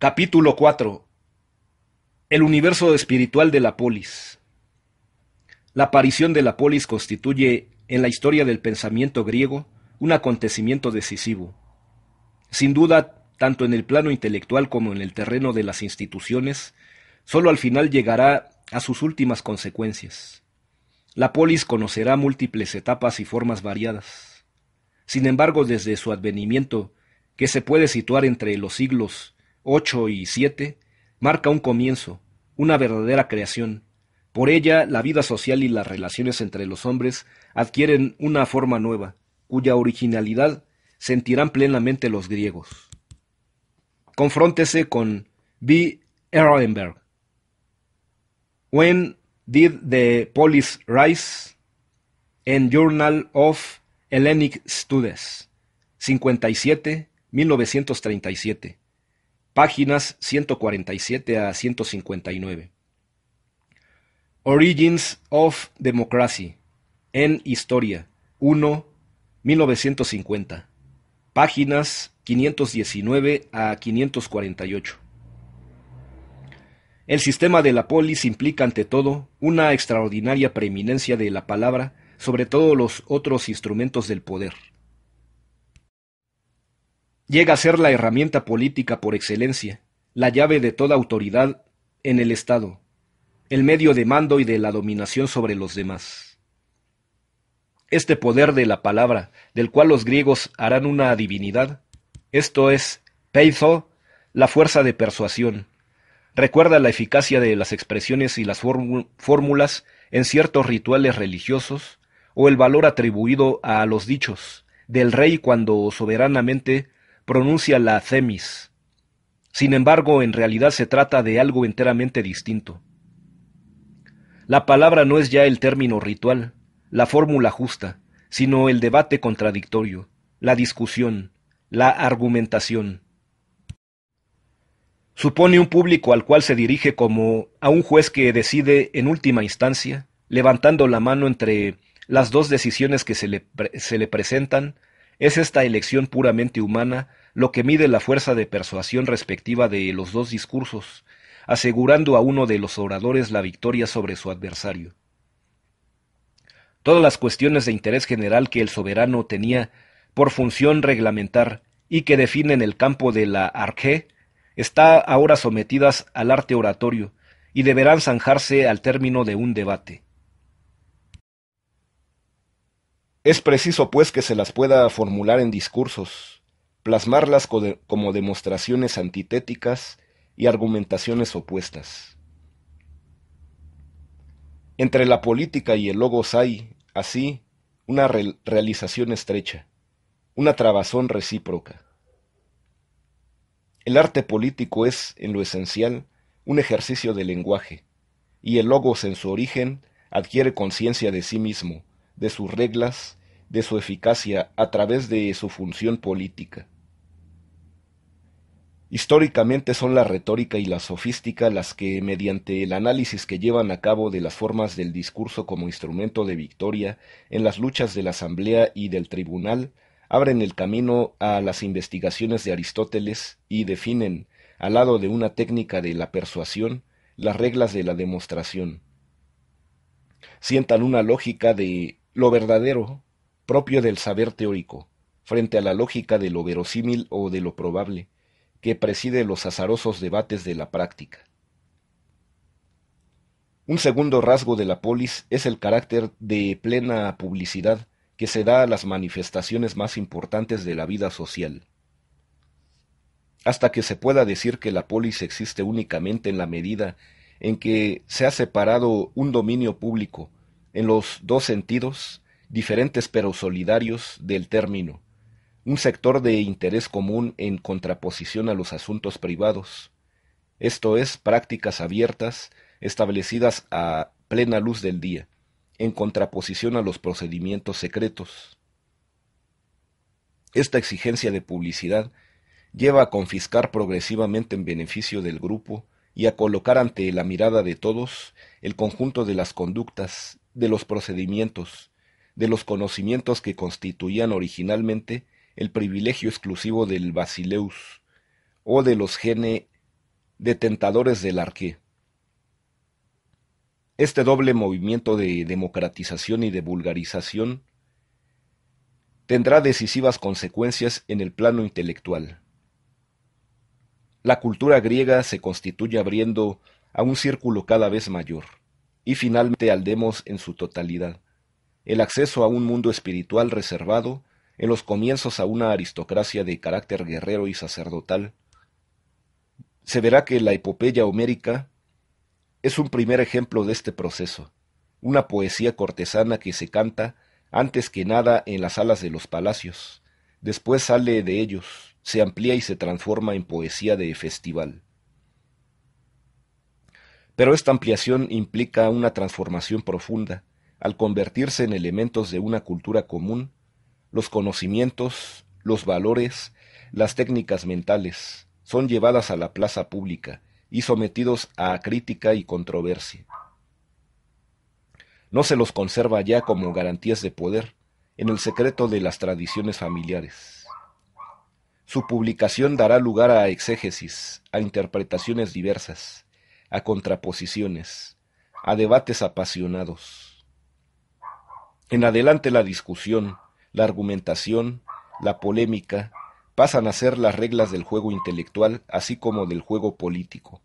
Capítulo 4. El universo espiritual de la polis. La aparición de la polis constituye, en la historia del pensamiento griego, un acontecimiento decisivo. Sin duda, tanto en el plano intelectual como en el terreno de las instituciones, sólo al final llegará a sus últimas consecuencias. La polis conocerá múltiples etapas y formas variadas. Sin embargo, desde su advenimiento, que se puede situar entre los siglos 8 y 7, marca un comienzo, una verdadera creación. Por ella, la vida social y las relaciones entre los hombres adquieren una forma nueva, cuya originalidad sentirán plenamente los griegos. Confróntese con B. Ehrenberg. When did the police rise? En Journal of Hellenic Studies, 57, 1937 páginas 147 a 159. Origins of Democracy, en Historia, 1, 1950, páginas 519 a 548. El sistema de la polis implica ante todo una extraordinaria preeminencia de la palabra sobre todos los otros instrumentos del poder llega a ser la herramienta política por excelencia, la llave de toda autoridad en el Estado, el medio de mando y de la dominación sobre los demás. Este poder de la palabra, del cual los griegos harán una divinidad, esto es, peitho, la fuerza de persuasión, recuerda la eficacia de las expresiones y las fórmulas en ciertos rituales religiosos, o el valor atribuido a los dichos del rey cuando soberanamente pronuncia la Themis. Sin embargo, en realidad se trata de algo enteramente distinto. La palabra no es ya el término ritual, la fórmula justa, sino el debate contradictorio, la discusión, la argumentación. Supone un público al cual se dirige como a un juez que decide en última instancia, levantando la mano entre las dos decisiones que se le, se le presentan, es esta elección puramente humana lo que mide la fuerza de persuasión respectiva de los dos discursos, asegurando a uno de los oradores la victoria sobre su adversario. Todas las cuestiones de interés general que el soberano tenía por función reglamentar y que definen el campo de la Arqué, está ahora sometidas al arte oratorio y deberán zanjarse al término de un debate. Es preciso, pues, que se las pueda formular en discursos, plasmarlas como demostraciones antitéticas y argumentaciones opuestas. Entre la política y el logos hay, así, una realización estrecha, una trabazón recíproca. El arte político es, en lo esencial, un ejercicio de lenguaje, y el logos en su origen adquiere conciencia de sí mismo, de sus reglas, de su eficacia a través de su función política. Históricamente son la retórica y la sofística las que, mediante el análisis que llevan a cabo de las formas del discurso como instrumento de victoria en las luchas de la Asamblea y del Tribunal, abren el camino a las investigaciones de Aristóteles y definen, al lado de una técnica de la persuasión, las reglas de la demostración. Sientan una lógica de lo verdadero propio del saber teórico, frente a la lógica de lo verosímil o de lo probable, que preside los azarosos debates de la práctica. Un segundo rasgo de la polis es el carácter de plena publicidad que se da a las manifestaciones más importantes de la vida social. Hasta que se pueda decir que la polis existe únicamente en la medida en que se ha separado un dominio público en los dos sentidos diferentes pero solidarios del término, un sector de interés común en contraposición a los asuntos privados, esto es, prácticas abiertas establecidas a plena luz del día, en contraposición a los procedimientos secretos. Esta exigencia de publicidad lleva a confiscar progresivamente en beneficio del grupo y a colocar ante la mirada de todos el conjunto de las conductas, de los procedimientos, de los conocimientos que constituían originalmente el privilegio exclusivo del basileus o de los gene detentadores del arqué. Este doble movimiento de democratización y de vulgarización tendrá decisivas consecuencias en el plano intelectual. La cultura griega se constituye abriendo a un círculo cada vez mayor, y finalmente al demos en su totalidad el acceso a un mundo espiritual reservado, en los comienzos a una aristocracia de carácter guerrero y sacerdotal, se verá que la epopeya homérica es un primer ejemplo de este proceso, una poesía cortesana que se canta antes que nada en las alas de los palacios, después sale de ellos, se amplía y se transforma en poesía de festival. Pero esta ampliación implica una transformación profunda, al convertirse en elementos de una cultura común, los conocimientos, los valores, las técnicas mentales, son llevadas a la plaza pública y sometidos a crítica y controversia. No se los conserva ya como garantías de poder, en el secreto de las tradiciones familiares. Su publicación dará lugar a exégesis, a interpretaciones diversas, a contraposiciones, a debates apasionados. En adelante la discusión, la argumentación, la polémica, pasan a ser las reglas del juego intelectual, así como del juego político.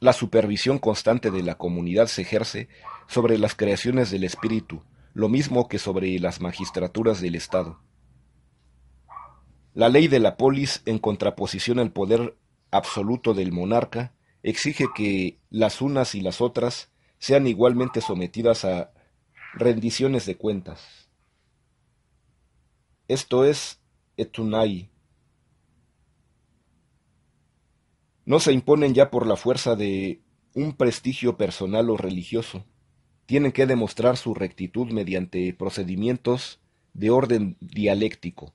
La supervisión constante de la comunidad se ejerce sobre las creaciones del espíritu, lo mismo que sobre las magistraturas del Estado. La ley de la polis, en contraposición al poder absoluto del monarca, exige que las unas y las otras sean igualmente sometidas a rendiciones de cuentas. Esto es Etunai. No se imponen ya por la fuerza de un prestigio personal o religioso. Tienen que demostrar su rectitud mediante procedimientos de orden dialéctico.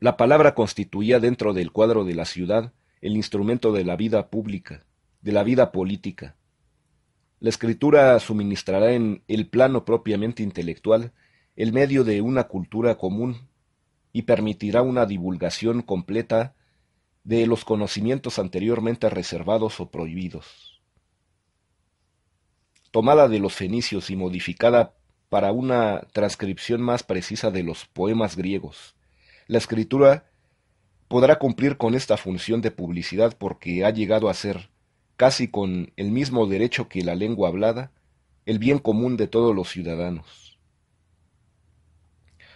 La palabra constituía dentro del cuadro de la ciudad el instrumento de la vida pública, de la vida política, la escritura suministrará en el plano propiamente intelectual el medio de una cultura común y permitirá una divulgación completa de los conocimientos anteriormente reservados o prohibidos. Tomada de los fenicios y modificada para una transcripción más precisa de los poemas griegos, la escritura podrá cumplir con esta función de publicidad porque ha llegado a ser casi con el mismo derecho que la lengua hablada, el bien común de todos los ciudadanos.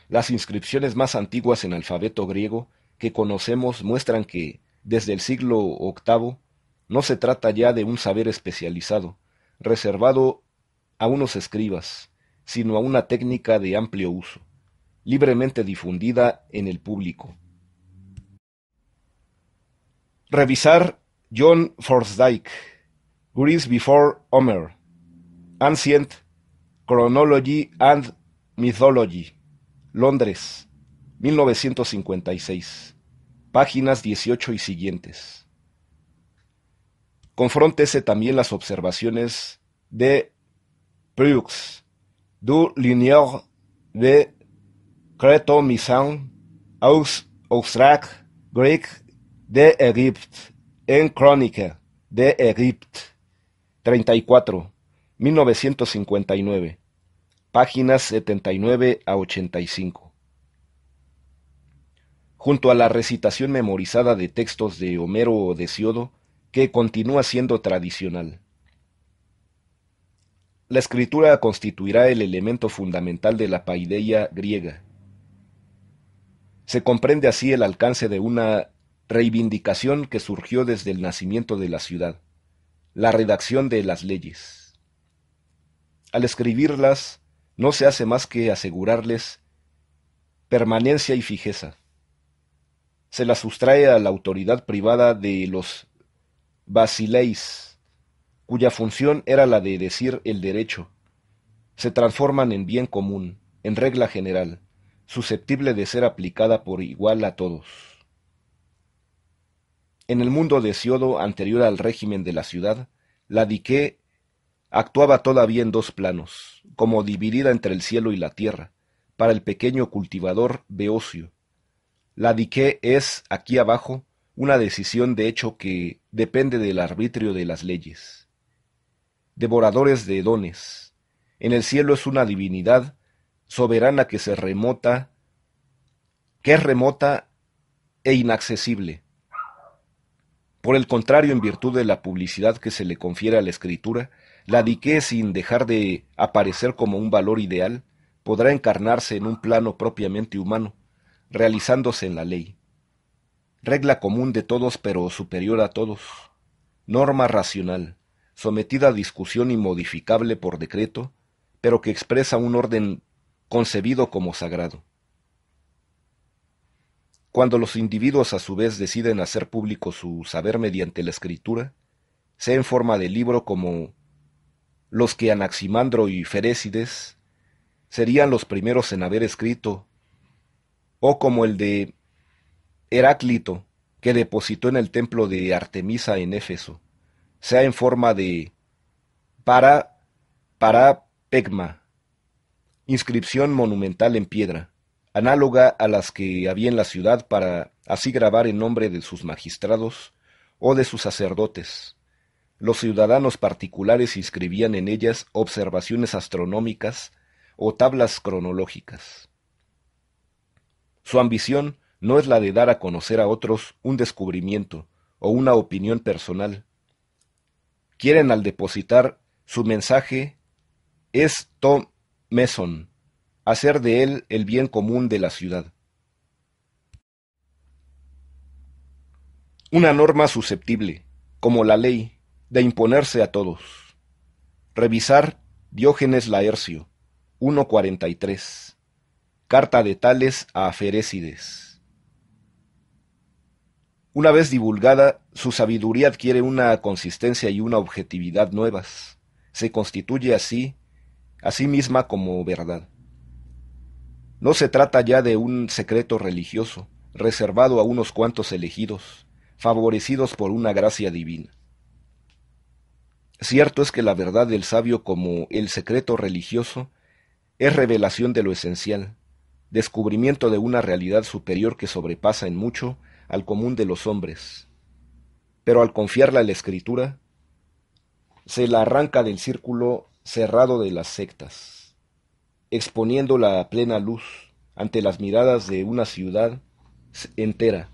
Las inscripciones más antiguas en alfabeto griego que conocemos muestran que, desde el siglo VIII, no se trata ya de un saber especializado, reservado a unos escribas, sino a una técnica de amplio uso, libremente difundida en el público. Revisar John Forsdyke, Greece Before Homer, Ancient Chronology and Mythology, Londres, 1956, páginas 18 y siguientes. Confróntese también las observaciones de Prux, du Ligneur de Creto Missan Aus Austrac, Greek de Egipto en Crónica de Egipto, 34, 1959, páginas 79 a 85. Junto a la recitación memorizada de textos de Homero o de Siodo, que continúa siendo tradicional. La escritura constituirá el elemento fundamental de la paideia griega. Se comprende así el alcance de una reivindicación que surgió desde el nacimiento de la ciudad, la redacción de las leyes. Al escribirlas, no se hace más que asegurarles permanencia y fijeza. Se las sustrae a la autoridad privada de los basileis, cuya función era la de decir el derecho. Se transforman en bien común, en regla general, susceptible de ser aplicada por igual a todos. En el mundo de Siodo anterior al régimen de la ciudad, la dique actuaba todavía en dos planos, como dividida entre el cielo y la tierra, para el pequeño cultivador beocio. La dique es, aquí abajo, una decisión de hecho que depende del arbitrio de las leyes. Devoradores de dones. En el cielo es una divinidad soberana que se remota, que es remota e inaccesible por el contrario, en virtud de la publicidad que se le confiere a la escritura, la dique, sin dejar de aparecer como un valor ideal, podrá encarnarse en un plano propiamente humano, realizándose en la ley. Regla común de todos pero superior a todos. Norma racional, sometida a discusión y modificable por decreto, pero que expresa un orden concebido como sagrado. Cuando los individuos a su vez deciden hacer público su saber mediante la escritura, sea en forma de libro como los que Anaximandro y Ferécides serían los primeros en haber escrito, o como el de Heráclito, que depositó en el templo de Artemisa en Éfeso, sea en forma de para, para pegma, inscripción monumental en piedra, análoga a las que había en la ciudad para así grabar en nombre de sus magistrados o de sus sacerdotes. Los ciudadanos particulares inscribían en ellas observaciones astronómicas o tablas cronológicas. Su ambición no es la de dar a conocer a otros un descubrimiento o una opinión personal. Quieren al depositar su mensaje es Tom Mason, hacer de él el bien común de la ciudad. Una norma susceptible, como la ley, de imponerse a todos. Revisar Diógenes Laercio, 1.43. Carta de Tales a Ferécides. Una vez divulgada, su sabiduría adquiere una consistencia y una objetividad nuevas. Se constituye así, a sí misma como verdad. No se trata ya de un secreto religioso, reservado a unos cuantos elegidos, favorecidos por una gracia divina. Cierto es que la verdad del sabio como el secreto religioso es revelación de lo esencial, descubrimiento de una realidad superior que sobrepasa en mucho al común de los hombres. Pero al confiarla a la escritura, se la arranca del círculo cerrado de las sectas exponiéndola a plena luz ante las miradas de una ciudad entera.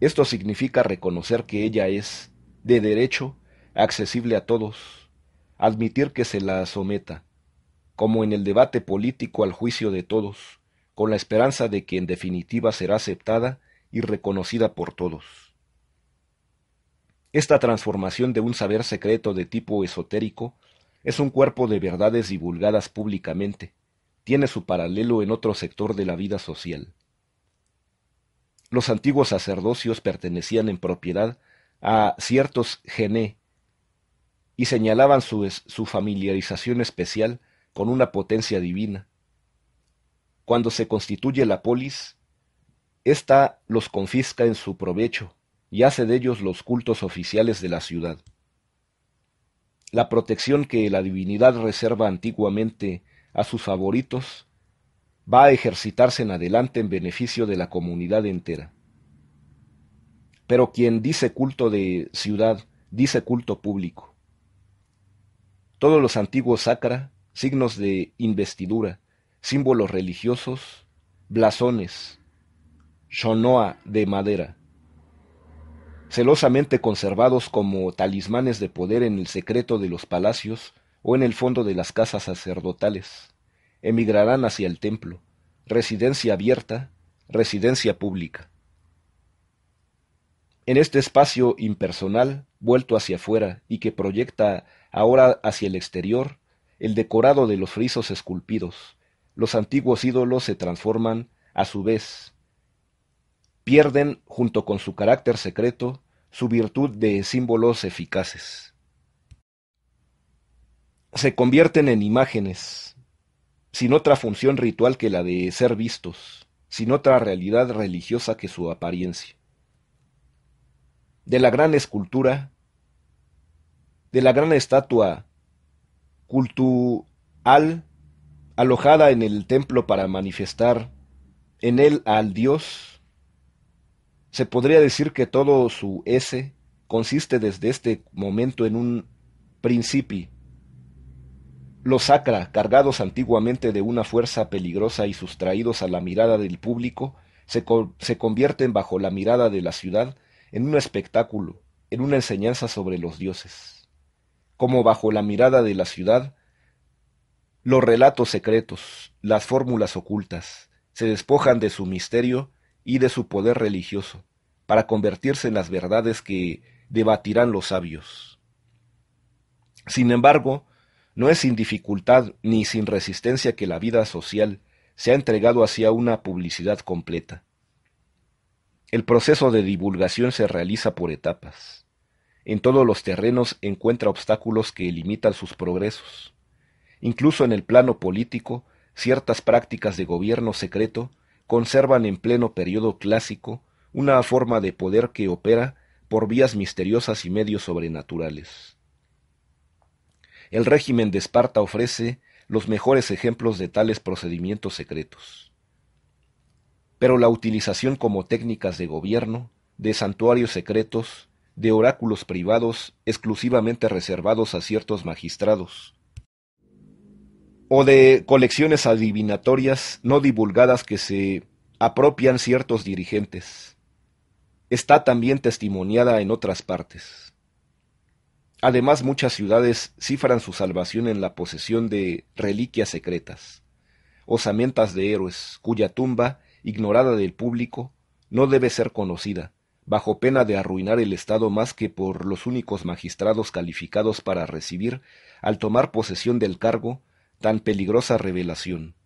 Esto significa reconocer que ella es, de derecho, accesible a todos, admitir que se la someta, como en el debate político al juicio de todos, con la esperanza de que en definitiva será aceptada y reconocida por todos. Esta transformación de un saber secreto de tipo esotérico es un cuerpo de verdades divulgadas públicamente, tiene su paralelo en otro sector de la vida social. Los antiguos sacerdocios pertenecían en propiedad a ciertos gené y señalaban su, familiarización especial con una potencia divina. Cuando se constituye la polis, ésta los confisca en su provecho y hace de ellos los cultos oficiales de la ciudad. La protección que la divinidad reserva antiguamente a sus favoritos, va a ejercitarse en adelante en beneficio de la comunidad entera. Pero quien dice culto de ciudad, dice culto público. Todos los antiguos sacra, signos de investidura, símbolos religiosos, blasones, shonoa de madera, celosamente conservados como talismanes de poder en el secreto de los palacios o en el fondo de las casas sacerdotales. Emigrarán hacia el templo, residencia abierta, residencia pública. En este espacio impersonal, vuelto hacia afuera y que proyecta ahora hacia el exterior, el decorado de los frisos esculpidos, los antiguos ídolos se transforman a su vez. Pierden, junto con su carácter secreto, su virtud de símbolos eficaces se convierten en imágenes, sin otra función ritual que la de ser vistos, sin otra realidad religiosa que su apariencia. De la gran escultura, de la gran estatua cultural alojada en el templo para manifestar en él al Dios, se podría decir que todo su ese consiste desde este momento en un principio los sacra, cargados antiguamente de una fuerza peligrosa y sustraídos a la mirada del público, se, se convierten bajo la mirada de la ciudad en un espectáculo, en una enseñanza sobre los dioses. Como bajo la mirada de la ciudad, los relatos secretos, las fórmulas ocultas, se despojan de su misterio y de su poder religioso, para convertirse en las verdades que debatirán los sabios. Sin embargo, no es sin dificultad ni sin resistencia que la vida social se ha entregado hacia una publicidad completa. El proceso de divulgación se realiza por etapas. En todos los terrenos encuentra obstáculos que limitan sus progresos. Incluso en el plano político, ciertas prácticas de gobierno secreto conservan en pleno periodo clásico una forma de poder que opera por vías misteriosas y medios sobrenaturales. El régimen de Esparta ofrece los mejores ejemplos de tales procedimientos secretos. Pero la utilización como técnicas de gobierno, de santuarios secretos, de oráculos privados exclusivamente reservados a ciertos magistrados, o de colecciones adivinatorias no divulgadas que se apropian ciertos dirigentes. Está también testimoniada en otras partes. Además, muchas ciudades cifran su salvación en la posesión de reliquias secretas, osamentas de héroes cuya tumba, ignorada del público, no debe ser conocida, bajo pena de arruinar el Estado más que por los únicos magistrados calificados para recibir, al tomar posesión del cargo, tan peligrosa revelación.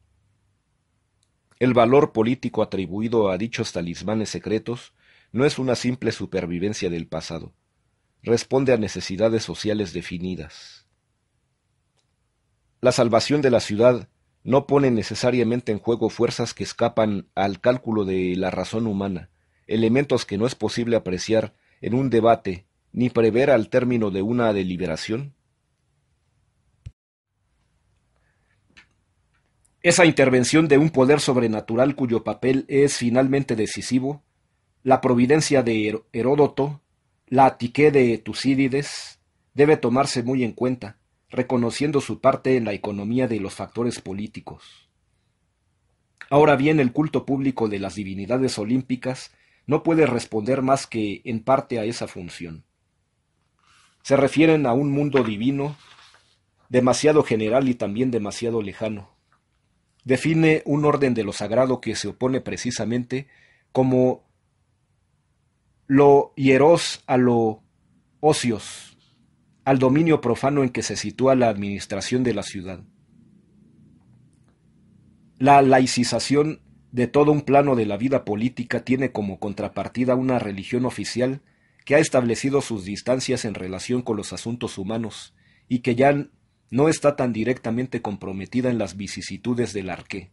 El valor político atribuido a dichos talismanes secretos no es una simple supervivencia del pasado, responde a necesidades sociales definidas. La salvación de la ciudad no pone necesariamente en juego fuerzas que escapan al cálculo de la razón humana, elementos que no es posible apreciar en un debate ni prever al término de una deliberación? Esa intervención de un poder sobrenatural cuyo papel es finalmente decisivo, la providencia de Heródoto la atiqué de Tucídides debe tomarse muy en cuenta, reconociendo su parte en la economía de los factores políticos. Ahora bien, el culto público de las divinidades olímpicas no puede responder más que en parte a esa función. Se refieren a un mundo divino demasiado general y también demasiado lejano. Define un orden de lo sagrado que se opone precisamente como lo hieros a lo ocios, al dominio profano en que se sitúa la administración de la ciudad. La laicización de todo un plano de la vida política tiene como contrapartida una religión oficial que ha establecido sus distancias en relación con los asuntos humanos y que ya no está tan directamente comprometida en las vicisitudes del arqué.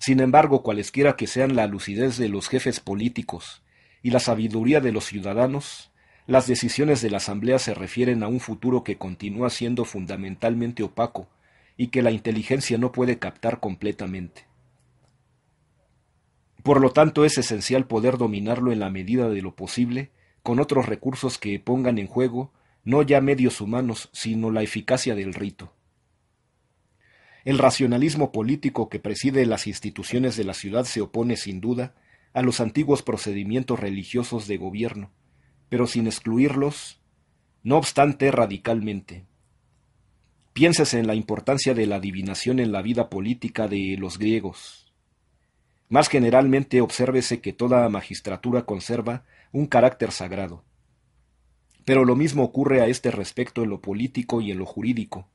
Sin embargo, cualesquiera que sean la lucidez de los jefes políticos y la sabiduría de los ciudadanos, las decisiones de la Asamblea se refieren a un futuro que continúa siendo fundamentalmente opaco y que la inteligencia no puede captar completamente. Por lo tanto, es esencial poder dominarlo en la medida de lo posible, con otros recursos que pongan en juego no ya medios humanos, sino la eficacia del rito. El racionalismo político que preside las instituciones de la ciudad se opone sin duda a los antiguos procedimientos religiosos de gobierno, pero sin excluirlos, no obstante radicalmente. Piénsese en la importancia de la adivinación en la vida política de los griegos. Más generalmente, obsérvese que toda magistratura conserva un carácter sagrado. Pero lo mismo ocurre a este respecto en lo político y en lo jurídico.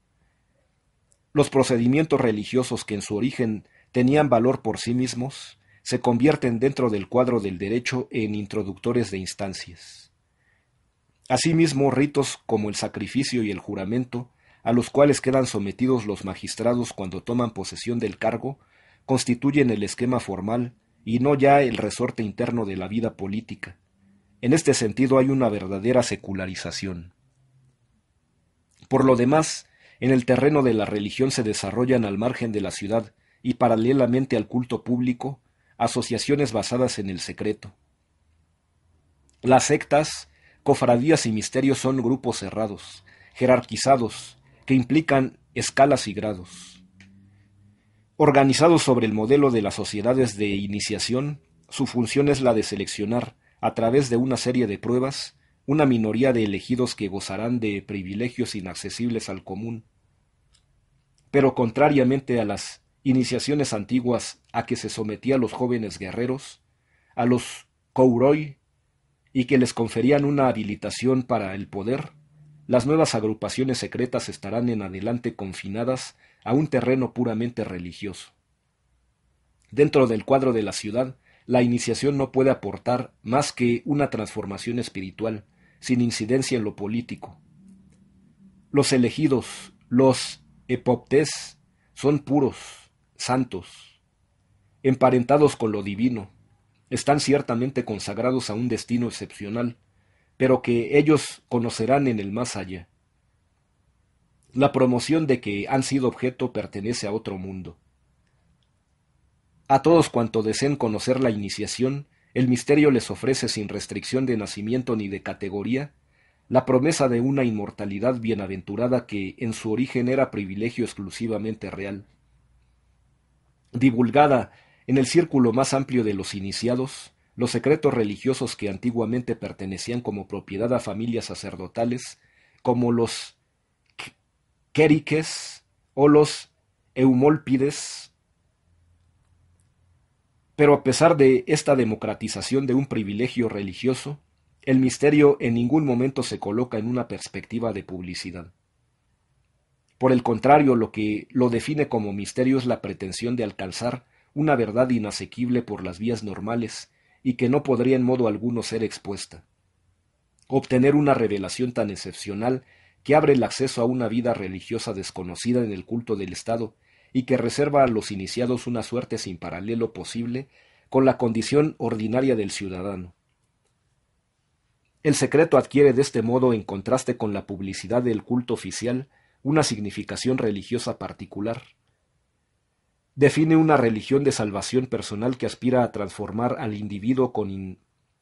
Los procedimientos religiosos que en su origen tenían valor por sí mismos, se convierten dentro del cuadro del derecho en introductores de instancias. Asimismo, ritos como el sacrificio y el juramento, a los cuales quedan sometidos los magistrados cuando toman posesión del cargo, constituyen el esquema formal y no ya el resorte interno de la vida política. En este sentido hay una verdadera secularización. Por lo demás, en el terreno de la religión se desarrollan al margen de la ciudad y paralelamente al culto público asociaciones basadas en el secreto. Las sectas, cofradías y misterios son grupos cerrados, jerarquizados, que implican escalas y grados. Organizados sobre el modelo de las sociedades de iniciación, su función es la de seleccionar, a través de una serie de pruebas, una minoría de elegidos que gozarán de privilegios inaccesibles al común. Pero contrariamente a las iniciaciones antiguas a que se sometía a los jóvenes guerreros, a los kouroi, y que les conferían una habilitación para el poder, las nuevas agrupaciones secretas estarán en adelante confinadas a un terreno puramente religioso. Dentro del cuadro de la ciudad, la iniciación no puede aportar más que una transformación espiritual, sin incidencia en lo político. Los elegidos, los epoptes, son puros, santos, emparentados con lo divino, están ciertamente consagrados a un destino excepcional, pero que ellos conocerán en el más allá. La promoción de que han sido objeto pertenece a otro mundo. A todos cuanto deseen conocer la iniciación, el misterio les ofrece sin restricción de nacimiento ni de categoría, la promesa de una inmortalidad bienaventurada que en su origen era privilegio exclusivamente real divulgada en el círculo más amplio de los iniciados, los secretos religiosos que antiguamente pertenecían como propiedad a familias sacerdotales, como los queriques o los eumólpides. Pero a pesar de esta democratización de un privilegio religioso, el misterio en ningún momento se coloca en una perspectiva de publicidad. Por el contrario, lo que lo define como misterio es la pretensión de alcanzar una verdad inasequible por las vías normales y que no podría en modo alguno ser expuesta. Obtener una revelación tan excepcional que abre el acceso a una vida religiosa desconocida en el culto del Estado y que reserva a los iniciados una suerte sin paralelo posible con la condición ordinaria del ciudadano. El secreto adquiere de este modo, en contraste con la publicidad del culto oficial, una significación religiosa particular. Define una religión de salvación personal que aspira a transformar al individuo con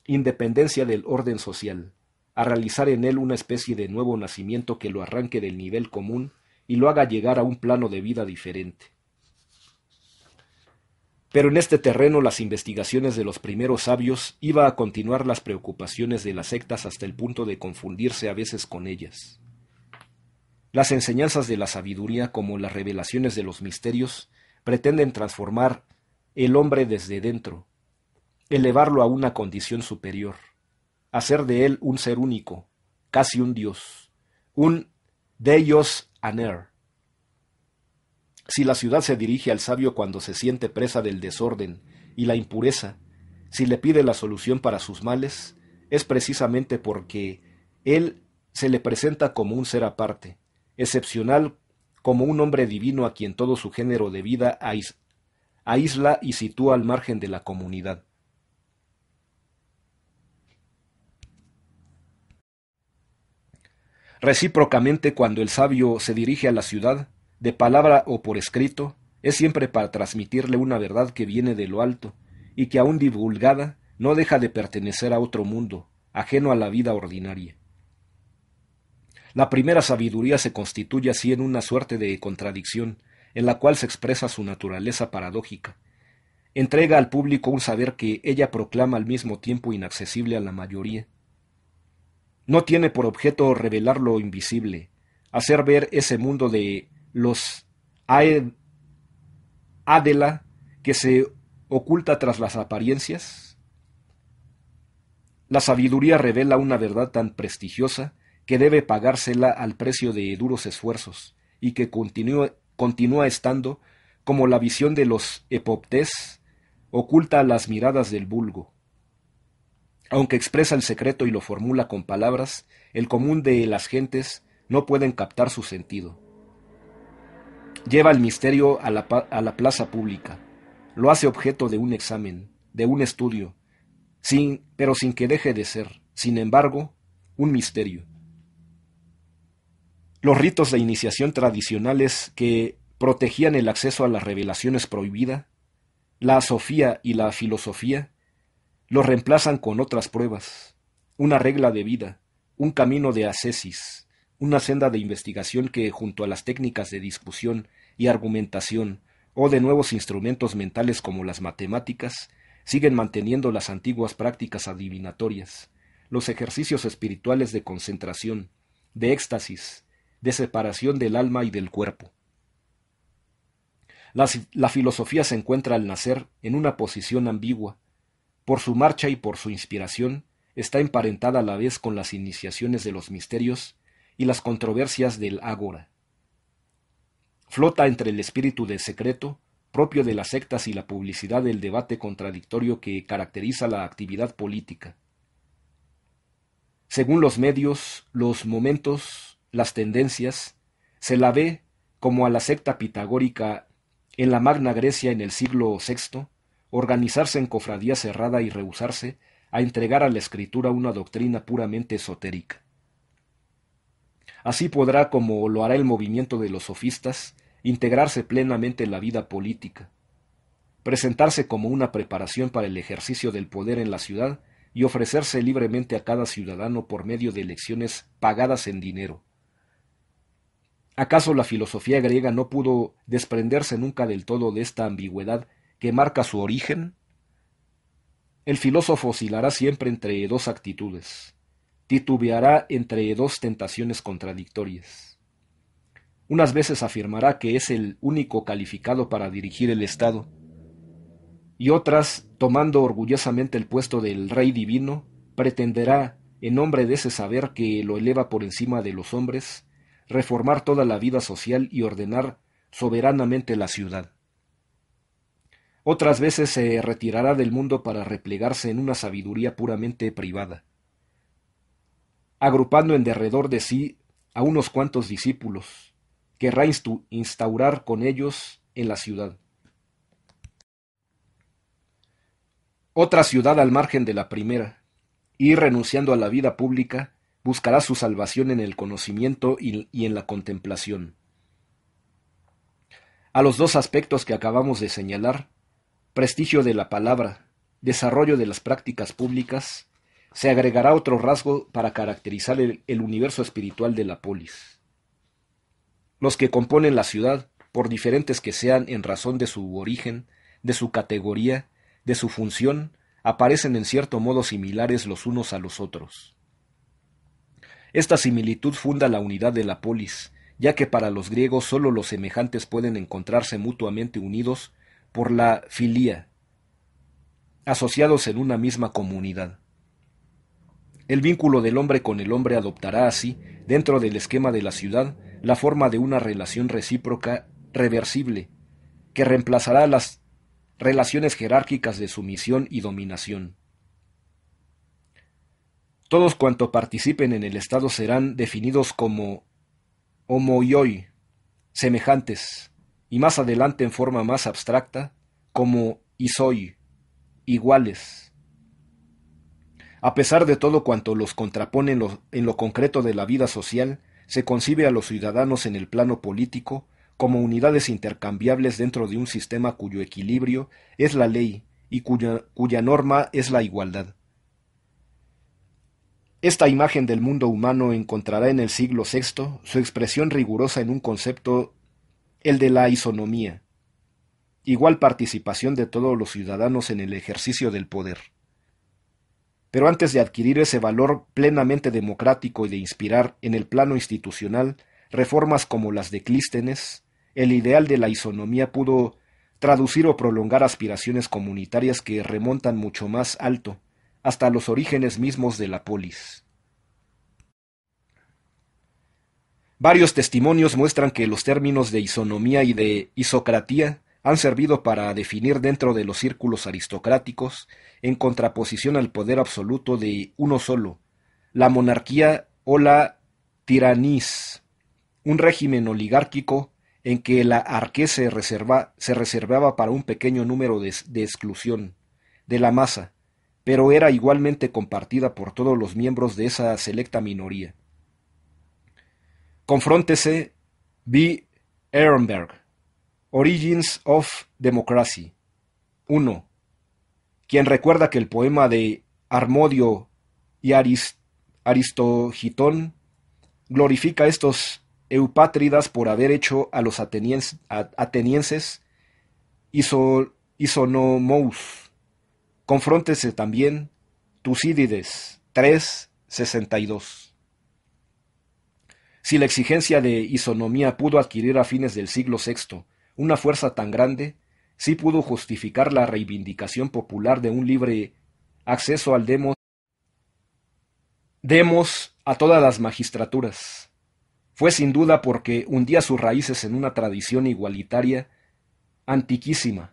independencia del orden social, a realizar en él una especie de nuevo nacimiento que lo arranque del nivel común y lo haga llegar a un plano de vida diferente. Pero en este terreno las investigaciones de los primeros sabios iba a continuar las preocupaciones de las sectas hasta el punto de confundirse a veces con ellas. Las enseñanzas de la sabiduría, como las revelaciones de los misterios, pretenden transformar el hombre desde dentro, elevarlo a una condición superior, hacer de él un ser único, casi un dios, un Deus aner. Si la ciudad se dirige al sabio cuando se siente presa del desorden y la impureza, si le pide la solución para sus males, es precisamente porque él se le presenta como un ser aparte, excepcional como un hombre divino a quien todo su género de vida aísla y sitúa al margen de la comunidad. Recíprocamente, cuando el sabio se dirige a la ciudad, de palabra o por escrito, es siempre para transmitirle una verdad que viene de lo alto, y que aun divulgada, no deja de pertenecer a otro mundo, ajeno a la vida ordinaria. La primera sabiduría se constituye así en una suerte de contradicción, en la cual se expresa su naturaleza paradójica. Entrega al público un saber que ella proclama al mismo tiempo inaccesible a la mayoría. No tiene por objeto revelar lo invisible, hacer ver ese mundo de los Adela que se oculta tras las apariencias. La sabiduría revela una verdad tan prestigiosa que debe pagársela al precio de duros esfuerzos y que continúa, estando como la visión de los epoptes oculta a las miradas del vulgo. Aunque expresa el secreto y lo formula con palabras, el común de las gentes no pueden captar su sentido. Lleva el misterio a la, a la plaza pública, lo hace objeto de un examen, de un estudio, sin, pero sin que deje de ser, sin embargo, un misterio. Los ritos de iniciación tradicionales que protegían el acceso a las revelaciones prohibidas, la sofía y la filosofía, los reemplazan con otras pruebas, una regla de vida, un camino de ascesis, una senda de investigación que, junto a las técnicas de discusión y argumentación, o de nuevos instrumentos mentales como las matemáticas, siguen manteniendo las antiguas prácticas adivinatorias, los ejercicios espirituales de concentración, de éxtasis, de separación del alma y del cuerpo. La, filosofía se encuentra al nacer en una posición ambigua. Por su marcha y por su inspiración, está emparentada a la vez con las iniciaciones de los misterios y las controversias del ágora. Flota entre el espíritu de secreto, propio de las sectas y la publicidad del debate contradictorio que caracteriza la actividad política. Según los medios, los momentos las tendencias, se la ve, como a la secta pitagórica en la Magna Grecia en el siglo VI, organizarse en cofradía cerrada y rehusarse a entregar a la escritura una doctrina puramente esotérica. Así podrá, como lo hará el movimiento de los sofistas, integrarse plenamente en la vida política, presentarse como una preparación para el ejercicio del poder en la ciudad y ofrecerse libremente a cada ciudadano por medio de elecciones pagadas en dinero ¿Acaso la filosofía griega no pudo desprenderse nunca del todo de esta ambigüedad que marca su origen? El filósofo oscilará siempre entre dos actitudes, titubeará entre dos tentaciones contradictorias. Unas veces afirmará que es el único calificado para dirigir el Estado, y otras, tomando orgullosamente el puesto del Rey Divino, pretenderá, en nombre de ese saber que lo eleva por encima de los hombres, reformar toda la vida social y ordenar soberanamente la ciudad. Otras veces se retirará del mundo para replegarse en una sabiduría puramente privada, agrupando en derredor de sí a unos cuantos discípulos, querrá instaurar con ellos en la ciudad. Otra ciudad al margen de la primera, y renunciando a la vida pública, buscará su salvación en el conocimiento y, en la contemplación. A los dos aspectos que acabamos de señalar, prestigio de la palabra, desarrollo de las prácticas públicas, se agregará otro rasgo para caracterizar el, universo espiritual de la polis. Los que componen la ciudad, por diferentes que sean en razón de su origen, de su categoría, de su función, aparecen en cierto modo similares los unos a los otros. Esta similitud funda la unidad de la polis, ya que para los griegos sólo los semejantes pueden encontrarse mutuamente unidos por la filía, asociados en una misma comunidad. El vínculo del hombre con el hombre adoptará así, dentro del esquema de la ciudad, la forma de una relación recíproca reversible, que reemplazará las relaciones jerárquicas de sumisión y dominación. Todos cuanto participen en el Estado serán definidos como hoy semejantes, y más adelante en forma más abstracta, como isoi, iguales. A pesar de todo cuanto los contrapone en lo, concreto de la vida social, se concibe a los ciudadanos en el plano político como unidades intercambiables dentro de un sistema cuyo equilibrio es la ley y cuya norma es la igualdad. Esta imagen del mundo humano encontrará en el siglo VI su expresión rigurosa en un concepto, el de la isonomía, igual participación de todos los ciudadanos en el ejercicio del poder. Pero antes de adquirir ese valor plenamente democrático y de inspirar en el plano institucional reformas como las de Clístenes, el ideal de la isonomía pudo traducir o prolongar aspiraciones comunitarias que remontan mucho más alto, hasta los orígenes mismos de la polis. Varios testimonios muestran que los términos de isonomía y de isocratía han servido para definir dentro de los círculos aristocráticos, en contraposición al poder absoluto de uno solo, la monarquía o la tiranís, un régimen oligárquico en que la arque se, reservaba para un pequeño número de exclusión, de la masa, pero era igualmente compartida por todos los miembros de esa selecta minoría. Confróntese B. Ehrenberg, Origins of Democracy. 1. Quien recuerda que el poema de Armodio y Aristogitón glorifica a estos eupátridas por haber hecho a los atenienses isonomous Confróntese también Tucídides 3.62. Si la exigencia de isonomía pudo adquirir a fines del siglo VI una fuerza tan grande, sí pudo justificar la reivindicación popular de un libre acceso al demos, demos a todas las magistraturas. Fue sin duda porque hundía sus raíces en una tradición igualitaria antiquísima,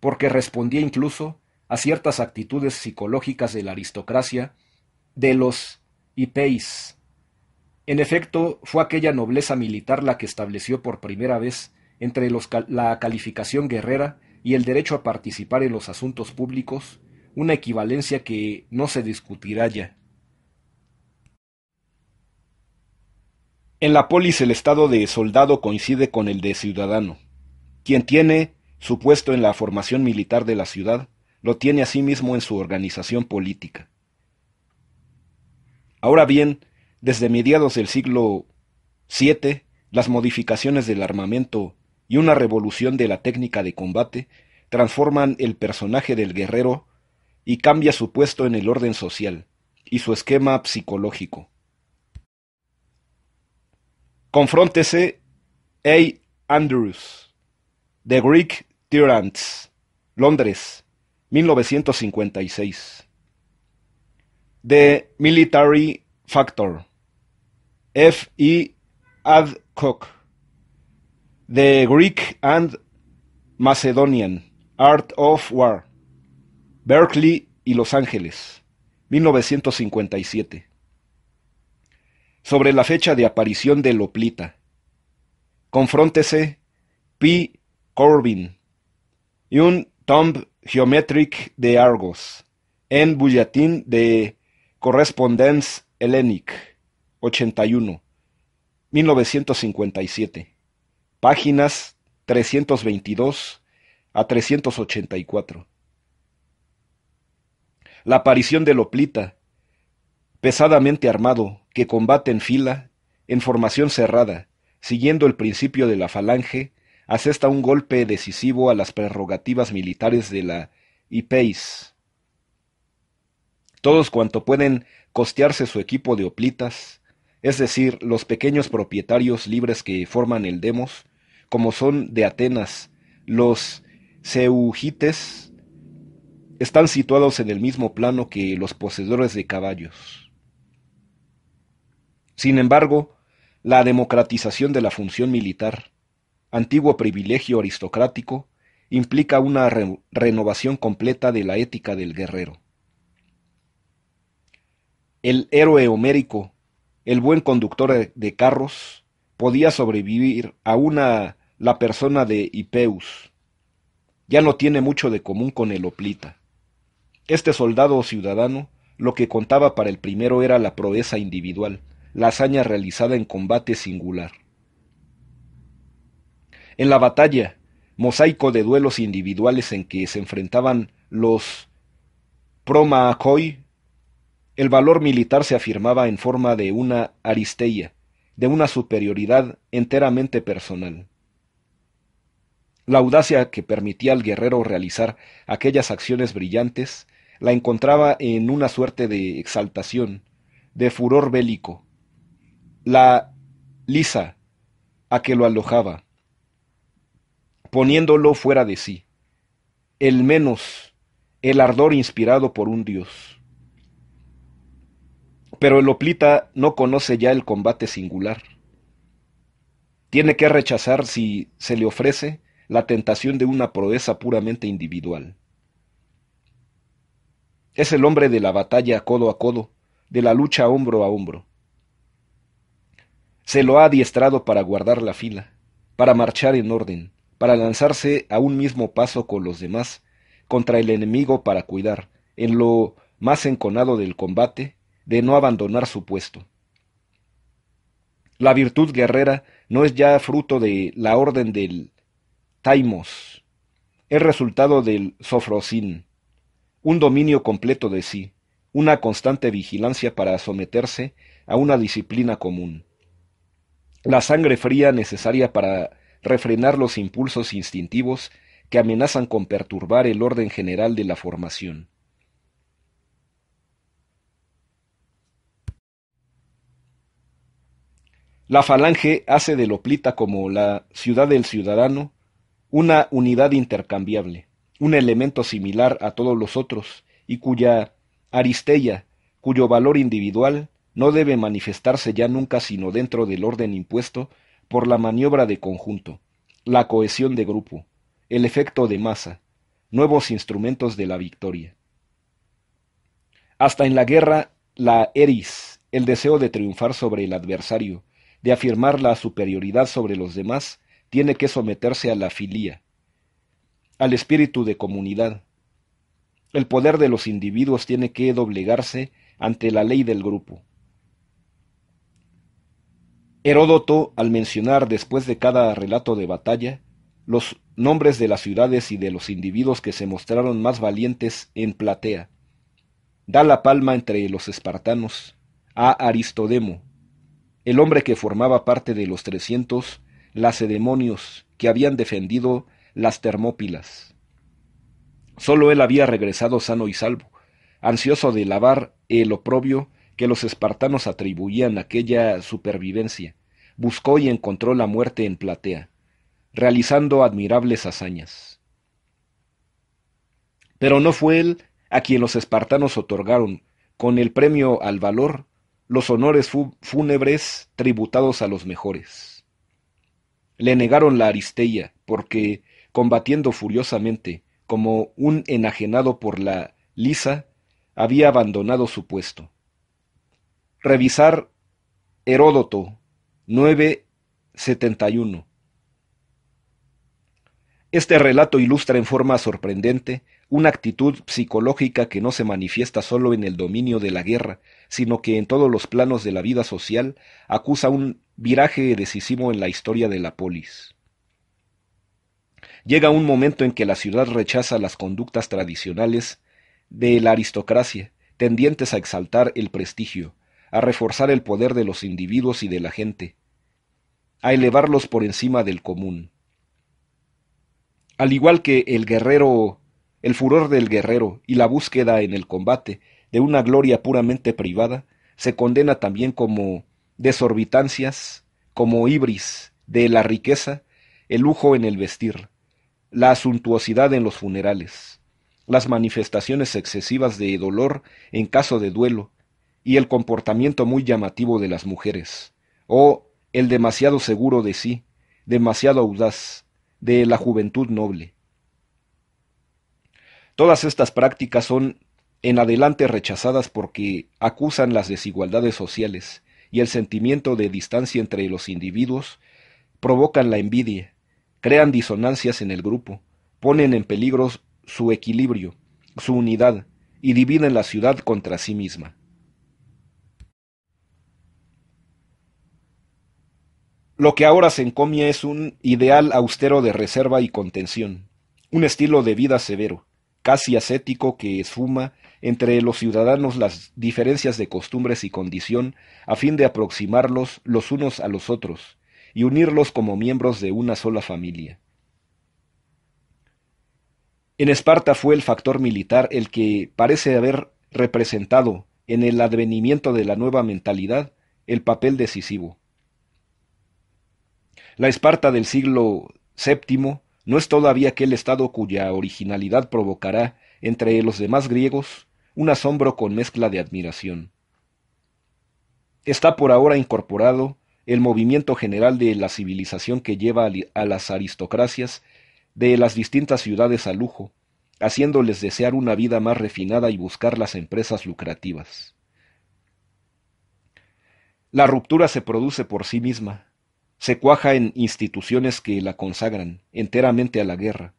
porque respondía incluso a ciertas actitudes psicológicas de la aristocracia, de los IPEIS. En efecto, fue aquella nobleza militar la que estableció por primera vez entre la calificación guerrera y el derecho a participar en los asuntos públicos, una equivalencia que no se discutirá ya. En la polis el estado de soldado coincide con el de ciudadano. Quien tiene su puesto en la formación militar de la ciudad lo tiene a sí en su organización política. Ahora bien, desde mediados del siglo VII, las modificaciones del armamento y una revolución de la técnica de combate transforman el personaje del guerrero y cambia su puesto en el orden social y su esquema psicológico. Confróntese A. Andrews, The Greek Tyrants, Londres, 1956. The Military Factor. F. E. Adcock. The Greek and Macedonian Art of War. Berkeley y Los Ángeles, 1957. Sobre la fecha de aparición de Loplita. Confróntese P. Corbin y un Tom Geometric de Argos, en Bulletin de Correspondence Hellenic, 81, 1957, páginas 322 a 384. La aparición del Oplita, pesadamente armado, que combate en fila, en formación cerrada, siguiendo el principio de la falange, asesta un golpe decisivo a las prerrogativas militares de la IPEIS. Todos cuanto pueden costearse su equipo de oplitas, es decir, los pequeños propietarios libres que forman el Demos, como son de Atenas, los Seujites, están situados en el mismo plano que los poseedores de caballos. Sin embargo, la democratización de la función militar, antiguo privilegio aristocrático, implica una renovación completa de la ética del guerrero. El héroe homérico, el buen conductor de carros, podía sobrevivir a una la persona de Ipeus. Ya no tiene mucho de común con el Oplita. Este soldado o ciudadano, lo que contaba para el primero era la proeza individual, la hazaña realizada en combate singular. En la batalla, mosaico de duelos individuales en que se enfrentaban los promahoi, el valor militar se afirmaba en forma de una aristeia, de una superioridad enteramente personal. La audacia que permitía al guerrero realizar aquellas acciones brillantes la encontraba en una suerte de exaltación, de furor bélico. La lisa a que lo alojaba, poniéndolo fuera de sí, el menos el ardor inspirado por un dios. Pero el oplita no conoce ya el combate singular. Tiene que rechazar si se le ofrece la tentación de una proeza puramente individual. Es el hombre de la batalla codo a codo, de la lucha hombro a hombro. Se lo ha adiestrado para guardar la fila, para marchar en orden, para lanzarse a un mismo paso con los demás, contra el enemigo para cuidar, en lo más enconado del combate, de no abandonar su puesto. La virtud guerrera no es ya fruto de la orden del Taimos, es resultado del Sofrosin, un dominio completo de sí, una constante vigilancia para someterse a una disciplina común. La sangre fría necesaria para refrenar los impulsos instintivos que amenazan con perturbar el orden general de la formación. La falange hace de Loplita como la ciudad del ciudadano una unidad intercambiable, un elemento similar a todos los otros y cuya aristella, cuyo valor individual no debe manifestarse ya nunca sino dentro del orden impuesto por la maniobra de conjunto, la cohesión de grupo, el efecto de masa, nuevos instrumentos de la victoria. Hasta en la guerra, la eris, el deseo de triunfar sobre el adversario, de afirmar la superioridad sobre los demás, tiene que someterse a la filía, al espíritu de comunidad. El poder de los individuos tiene que doblegarse ante la ley del grupo. Heródoto, al mencionar después de cada relato de batalla, los nombres de las ciudades y de los individuos que se mostraron más valientes en Platea, da la palma entre los espartanos a Aristodemo, el hombre que formaba parte de los trescientos lacedemonios que habían defendido las Termópilas. Solo él había regresado sano y salvo, ansioso de lavar el oprobio que los espartanos atribuían aquella supervivencia, buscó y encontró la muerte en Platea, realizando admirables hazañas. Pero no fue él a quien los espartanos otorgaron, con el premio al valor, los honores fúnebres tributados a los mejores. Le negaron la Aristeia, porque, combatiendo furiosamente, como un enajenado por la lisa, había abandonado su puesto revisar Heródoto 971. Este relato ilustra en forma sorprendente una actitud psicológica que no se manifiesta solo en el dominio de la guerra, sino que en todos los planos de la vida social acusa un viraje decisivo en la historia de la polis. Llega un momento en que la ciudad rechaza las conductas tradicionales de la aristocracia, tendientes a exaltar el prestigio, a reforzar el poder de los individuos y de la gente, a elevarlos por encima del común. Al igual que el guerrero, el furor del guerrero y la búsqueda en el combate de una gloria puramente privada, se condena también como desorbitancias, como ibris de la riqueza, el lujo en el vestir, la asuntuosidad en los funerales, las manifestaciones excesivas de dolor en caso de duelo, y el comportamiento muy llamativo de las mujeres, o oh, el demasiado seguro de sí, demasiado audaz, de la juventud noble. Todas estas prácticas son en adelante rechazadas porque acusan las desigualdades sociales y el sentimiento de distancia entre los individuos, provocan la envidia, crean disonancias en el grupo, ponen en peligro su equilibrio, su unidad, y dividen la ciudad contra sí misma. Lo que ahora se encomia es un ideal austero de reserva y contención, un estilo de vida severo, casi ascético que esfuma entre los ciudadanos las diferencias de costumbres y condición a fin de aproximarlos los unos a los otros y unirlos como miembros de una sola familia. En Esparta fue el factor militar el que parece haber representado en el advenimiento de la nueva mentalidad el papel decisivo. La Esparta del siglo VII no es todavía aquel estado cuya originalidad provocará entre los demás griegos un asombro con mezcla de admiración. Está por ahora incorporado el movimiento general de la civilización que lleva a las aristocracias de las distintas ciudades a lujo, haciéndoles desear una vida más refinada y buscar las empresas lucrativas. La ruptura se produce por sí misma, se cuaja en instituciones que la consagran enteramente a la guerra.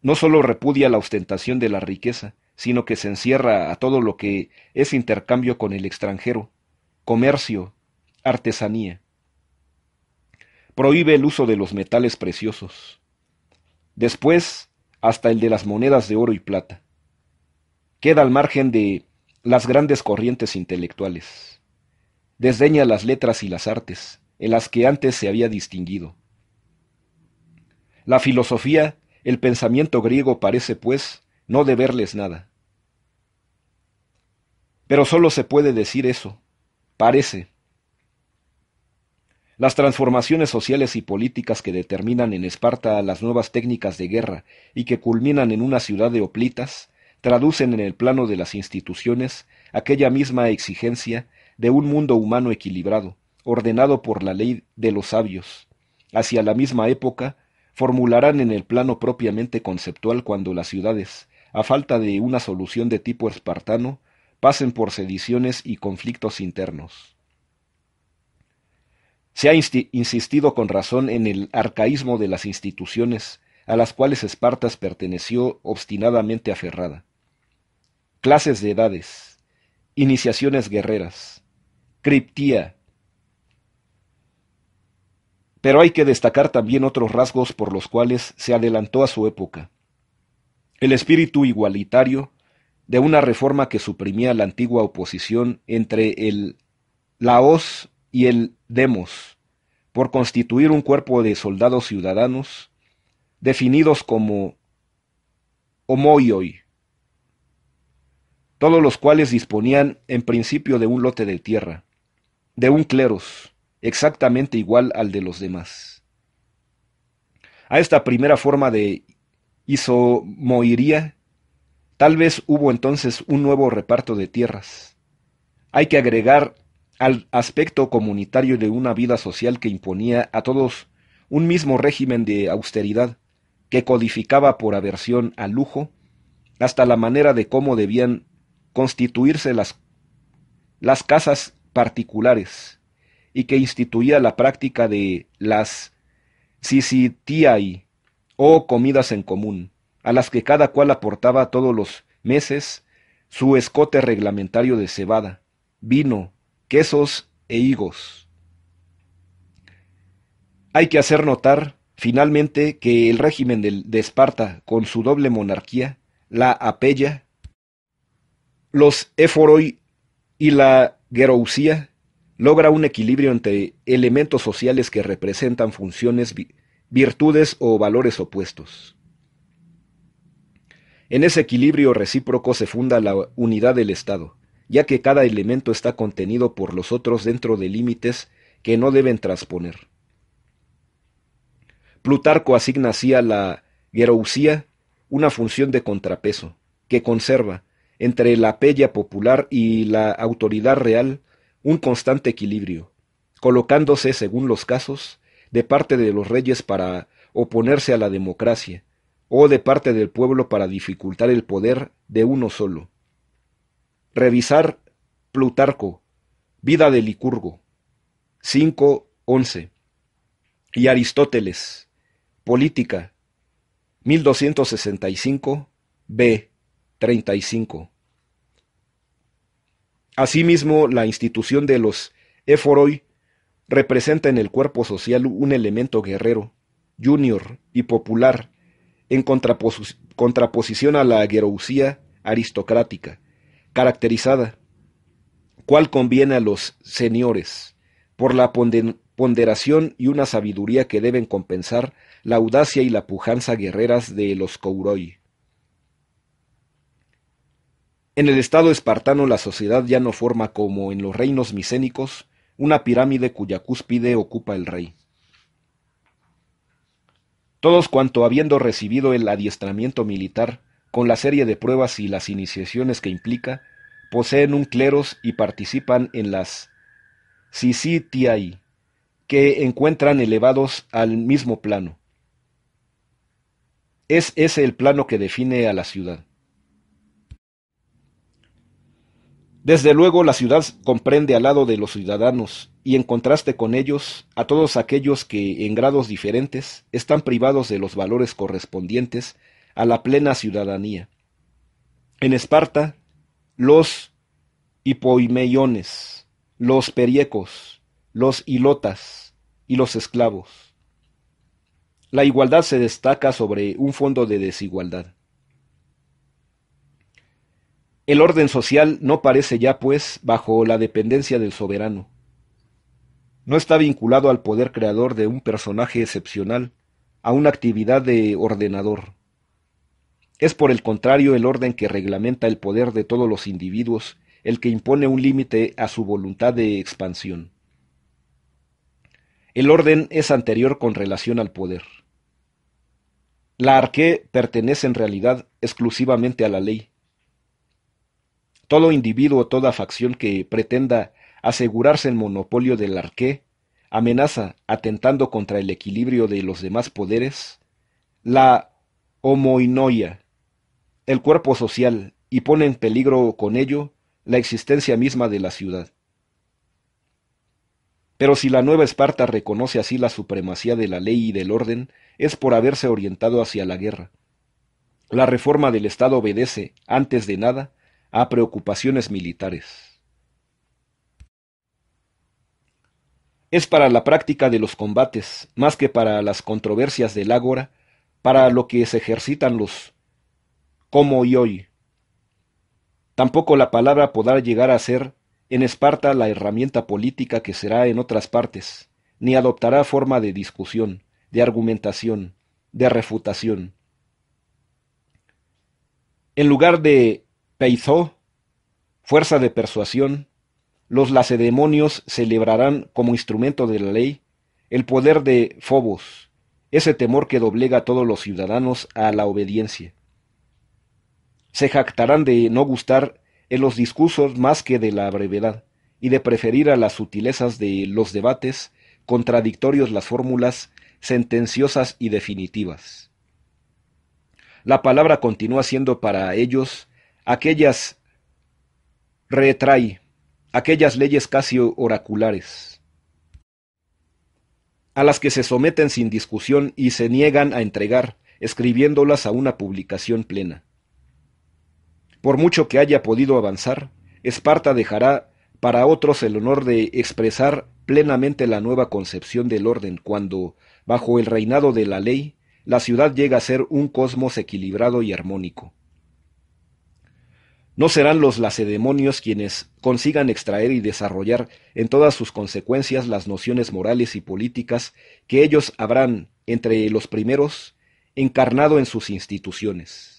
No solo repudia la ostentación de la riqueza, sino que se encierra a todo lo que es intercambio con el extranjero, comercio, artesanía. Prohíbe el uso de los metales preciosos. Después, hasta el de las monedas de oro y plata. Queda al margen de las grandes corrientes intelectuales desdeña las letras y las artes, en las que antes se había distinguido. La filosofía, el pensamiento griego parece, pues, no deberles nada. Pero solo se puede decir eso, parece. Las transformaciones sociales y políticas que determinan en Esparta las nuevas técnicas de guerra y que culminan en una ciudad de Oplitas traducen en el plano de las instituciones aquella misma exigencia de un mundo humano equilibrado, ordenado por la ley de los sabios. Hacia la misma época, formularán en el plano propiamente conceptual cuando las ciudades, a falta de una solución de tipo espartano, pasen por sediciones y conflictos internos. Se ha insistido con razón en el arcaísmo de las instituciones a las cuales Espartas perteneció obstinadamente aferrada. Clases de edades, iniciaciones guerreras, pero hay que destacar también otros rasgos por los cuales se adelantó a su época. El espíritu igualitario de una reforma que suprimía la antigua oposición entre el Laos y el Demos, por constituir un cuerpo de soldados ciudadanos definidos como homoioi, todos los cuales disponían en principio de un lote de tierra de un cleros, exactamente igual al de los demás. A esta primera forma de isomoiría, tal vez hubo entonces un nuevo reparto de tierras. Hay que agregar al aspecto comunitario de una vida social que imponía a todos un mismo régimen de austeridad, que codificaba por aversión al lujo, hasta la manera de cómo debían constituirse las, las casas particulares y que instituía la práctica de las sisitiai o comidas en común, a las que cada cual aportaba todos los meses su escote reglamentario de cebada, vino, quesos e higos. Hay que hacer notar, finalmente, que el régimen de, Esparta, con su doble monarquía, la apella, los eforoi y la Gerousia logra un equilibrio entre elementos sociales que representan funciones, virtudes o valores opuestos. En ese equilibrio recíproco se funda la unidad del Estado, ya que cada elemento está contenido por los otros dentro de límites que no deben transponer. Plutarco asigna así a la gerousía una función de contrapeso, que conserva, entre la pella popular y la autoridad real un constante equilibrio, colocándose, según los casos, de parte de los reyes para oponerse a la democracia, o de parte del pueblo para dificultar el poder de uno solo. Revisar Plutarco, Vida de Licurgo, 5.11, y Aristóteles, Política, 1265, B. 35. Asimismo, la institución de los Eforoi representa en el cuerpo social un elemento guerrero, junior y popular, en contraposición a la gerousía aristocrática, caracterizada, cual conviene a los señores, por la ponderación y una sabiduría que deben compensar la audacia y la pujanza guerreras de los Kouroi. En el estado espartano la sociedad ya no forma como en los reinos micénicos una pirámide cuya cúspide ocupa el rey. Todos cuanto habiendo recibido el adiestramiento militar, con la serie de pruebas y las iniciaciones que implica, poseen un cleros y participan en las Sisitiai, que encuentran elevados al mismo plano. Es ese el plano que define a la ciudad. Desde luego la ciudad comprende al lado de los ciudadanos y en contraste con ellos a todos aquellos que en grados diferentes están privados de los valores correspondientes a la plena ciudadanía. En Esparta, los hipoimeiones, los periecos, los hilotas y los esclavos. La igualdad se destaca sobre un fondo de desigualdad. El orden social no parece ya, pues, bajo la dependencia del soberano. No está vinculado al poder creador de un personaje excepcional, a una actividad de ordenador. Es por el contrario el orden que reglamenta el poder de todos los individuos, el que impone un límite a su voluntad de expansión. El orden es anterior con relación al poder. La arqué pertenece en realidad exclusivamente a la ley, todo individuo, toda facción que pretenda asegurarse el monopolio del arqué, amenaza, atentando contra el equilibrio de los demás poderes, la homoinoia, el cuerpo social, y pone en peligro con ello la existencia misma de la ciudad. Pero si la nueva Esparta reconoce así la supremacía de la ley y del orden, es por haberse orientado hacia la guerra. La reforma del Estado obedece, antes de nada, a preocupaciones militares. Es para la práctica de los combates, más que para las controversias del ágora, para lo que se ejercitan los como y hoy. Tampoco la palabra podrá llegar a ser en Esparta la herramienta política que será en otras partes, ni adoptará forma de discusión, de argumentación, de refutación. En lugar de Peizó, fuerza de persuasión, los lacedemonios celebrarán como instrumento de la ley el poder de Fobos, ese temor que doblega a todos los ciudadanos a la obediencia. Se jactarán de no gustar en los discursos más que de la brevedad, y de preferir a las sutilezas de los debates contradictorios las fórmulas sentenciosas y definitivas. La palabra continúa siendo para ellos aquellas retrae, aquellas leyes casi oraculares, a las que se someten sin discusión y se niegan a entregar, escribiéndolas a una publicación plena. Por mucho que haya podido avanzar, Esparta dejará para otros el honor de expresar plenamente la nueva concepción del orden cuando, bajo el reinado de la ley, la ciudad llega a ser un cosmos equilibrado y armónico. No serán los lacedemonios quienes consigan extraer y desarrollar en todas sus consecuencias las nociones morales y políticas que ellos habrán, entre los primeros, encarnado en sus instituciones.